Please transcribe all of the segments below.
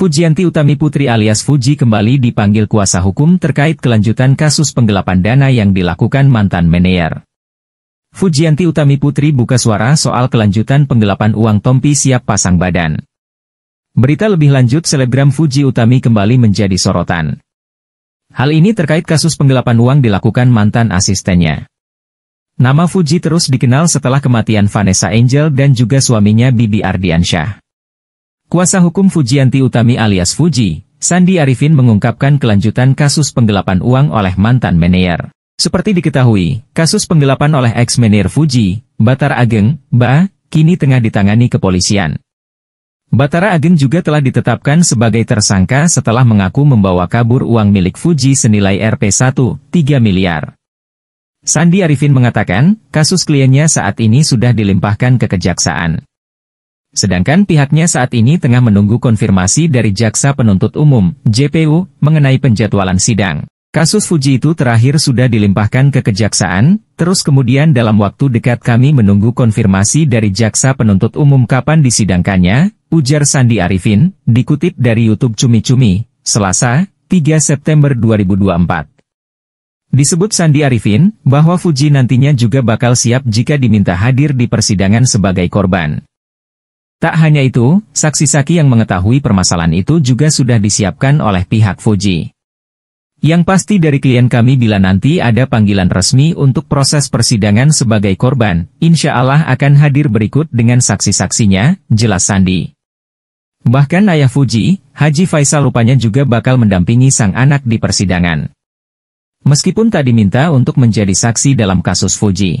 Fujianti Utami Putri alias Fuji kembali dipanggil kuasa hukum terkait kelanjutan kasus penggelapan dana yang dilakukan mantan manajer. Fujianti Utami Putri buka suara soal kelanjutan penggelapan uang Tompi siap pasang badan. Berita lebih lanjut selebgram Fuji Utami kembali menjadi sorotan. Hal ini terkait kasus penggelapan uang dilakukan mantan asistennya. Nama Fuji terus dikenal setelah kematian Vanessa Angel dan juga suaminya Bibi Ardiansyah. Kuasa hukum Fujianti Utami alias Fuji, Sandi Arifin mengungkapkan kelanjutan kasus penggelapan uang oleh mantan manajer. Seperti diketahui, kasus penggelapan oleh ex-manajer Fuji, Batara Ageng, Ba, kini tengah ditangani kepolisian. Batara Ageng juga telah ditetapkan sebagai tersangka setelah mengaku membawa kabur uang milik Fuji senilai rp 1,3 miliar. Sandi Arifin mengatakan, kasus kliennya saat ini sudah dilimpahkan ke kejaksaan. Sedangkan pihaknya saat ini tengah menunggu konfirmasi dari Jaksa Penuntut Umum, JPU, mengenai penjadwalan sidang. Kasus Fuji itu terakhir sudah dilimpahkan ke Kejaksaan, terus kemudian dalam waktu dekat kami menunggu konfirmasi dari Jaksa Penuntut Umum kapan disidangkannya, ujar Sandi Arifin, dikutip dari YouTube Cumi Cumi, Selasa, 3 September 2024. Disebut Sandi Arifin, bahwa Fuji nantinya juga bakal siap jika diminta hadir di persidangan sebagai korban. Tak hanya itu, saksi saksi yang mengetahui permasalahan itu juga sudah disiapkan oleh pihak Fuji. Yang pasti dari klien kami bila nanti ada panggilan resmi untuk proses persidangan sebagai korban, insya Allah akan hadir berikut dengan saksi-saksinya, jelas Sandi. Bahkan ayah Fuji, Haji Faisal rupanya juga bakal mendampingi sang anak di persidangan. Meskipun tak diminta untuk menjadi saksi dalam kasus Fuji.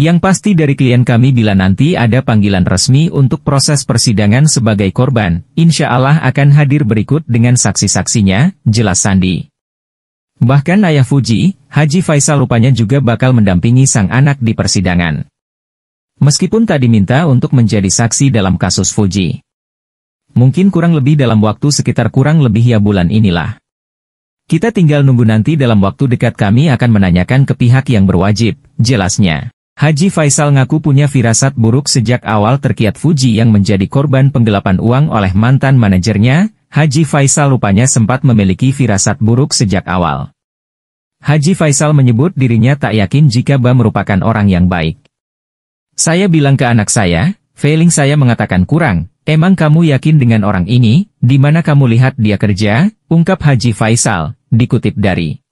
Yang pasti dari klien kami bila nanti ada panggilan resmi untuk proses persidangan sebagai korban, insya Allah akan hadir berikut dengan saksi-saksinya, jelas Sandi. Bahkan ayah Fuji, Haji Faisal rupanya juga bakal mendampingi sang anak di persidangan. Meskipun tak diminta untuk menjadi saksi dalam kasus Fuji. Mungkin kurang lebih dalam waktu sekitar kurang lebih ya bulan inilah. Kita tinggal nunggu nanti dalam waktu dekat kami akan menanyakan ke pihak yang berwajib, jelasnya. Haji Faisal ngaku punya firasat buruk sejak awal terkiat Fuji yang menjadi korban penggelapan uang oleh mantan manajernya, Haji Faisal rupanya sempat memiliki firasat buruk sejak awal. Haji Faisal menyebut dirinya tak yakin jika Ba merupakan orang yang baik. Saya bilang ke anak saya, feeling saya mengatakan kurang, emang kamu yakin dengan orang ini, di mana kamu lihat dia kerja, ungkap Haji Faisal, dikutip dari